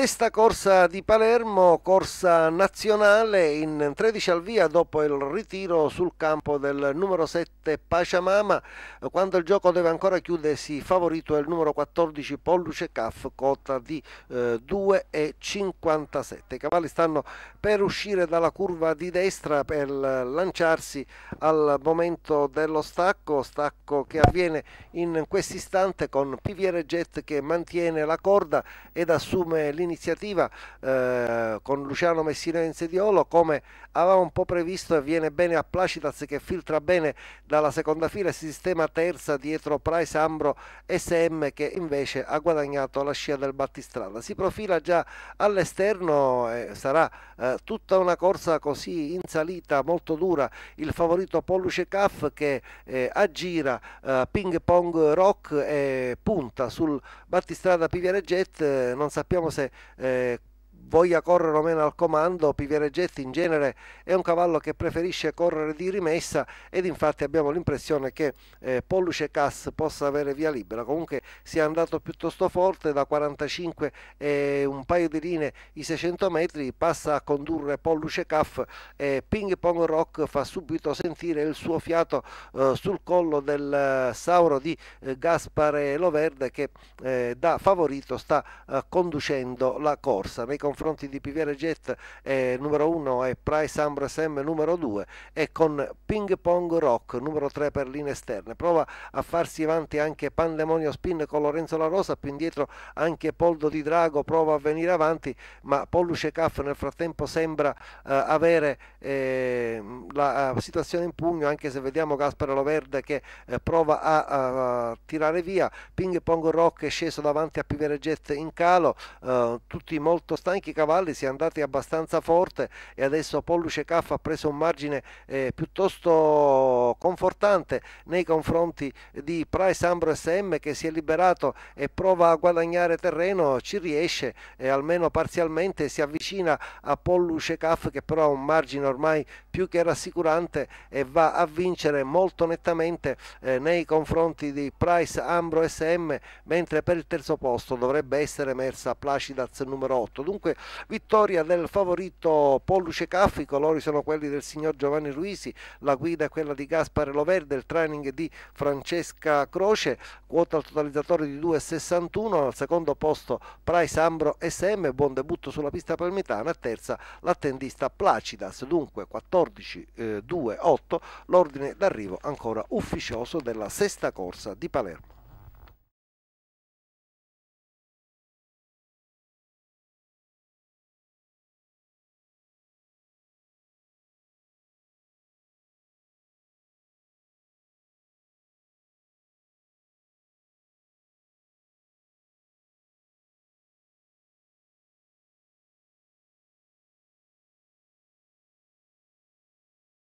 Sesta corsa di Palermo, corsa nazionale in 13 al via dopo il ritiro sul campo del numero 7 Paciamama, quando il gioco deve ancora chiudersi favorito è il numero 14 Polluce Caff, quota di eh, 2,57. I cavalli stanno per uscire dalla curva di destra per lanciarsi al momento dello stacco, stacco che avviene in quest'istante con Piviere Jet che mantiene la corda ed assume l'interno iniziativa eh, con Luciano Messina in Sediolo come avevamo un po' previsto e viene bene a Placitaz che filtra bene dalla seconda fila e si sistema terza dietro Price, Ambro SM che invece ha guadagnato la scia del battistrada. Si profila già all'esterno e sarà eh, tutta una corsa così in salita molto dura il favorito Polluce Caff che eh, aggira eh, ping pong rock e punta sul battistrada Piviere Jet, non sappiamo se é, voglia correre o meno al comando, Piviere Jet in genere è un cavallo che preferisce correre di rimessa ed infatti abbiamo l'impressione che eh, Polluce Cass possa avere via libera, comunque sia andato piuttosto forte da 45 e un paio di linee i 600 metri, passa a condurre Polluce Caff e Ping Pong Rock fa subito sentire il suo fiato eh, sul collo del eh, Sauro di eh, Gaspare Loverde che eh, da favorito sta eh, conducendo la corsa. Nei confronti di Piviere Jet eh, numero 1 e Price Ambros M numero 2 e con Ping Pong Rock numero 3 per linee esterne. Prova a farsi avanti anche Pandemonio Spin con Lorenzo La Rosa, più indietro anche Poldo Di Drago prova a venire avanti, ma Polluce Caff nel frattempo sembra eh, avere ehm, eh, la situazione in pugno, anche se vediamo Gaspero Loverde che eh, prova a, a, a, tirare via. Ping Pong Rock è sceso davanti a Piviere Jet in calo, eh, tutti molto stanchi anche i cavalli si è andati abbastanza forte e adesso Polluce Caff ha preso un margine eh, piuttosto confortante nei confronti di Price Ambro SM che si è liberato e prova a guadagnare terreno, ci riesce eh, almeno parzialmente, si avvicina a Polluce Caff che però ha un margine ormai più che rassicurante e va a vincere molto nettamente eh, nei confronti di Price Ambro SM mentre per il terzo posto dovrebbe essere emersa Placidaz numero 8. Dunque dunque vittoria del favorito Polluce Caffi, i colori sono quelli del signor Giovanni Ruisi, la guida è quella di Gaspare Loverde, il training di Francesca Croce, quota al totalizzatore di 2,61, al secondo posto Price Ambro SM, buon debutto sulla pista palmitana, terza l'attendista Placidas, dunque 14, 2, 8, l'ordine d'arrivo ancora ufficioso della sesta corsa di Palermo.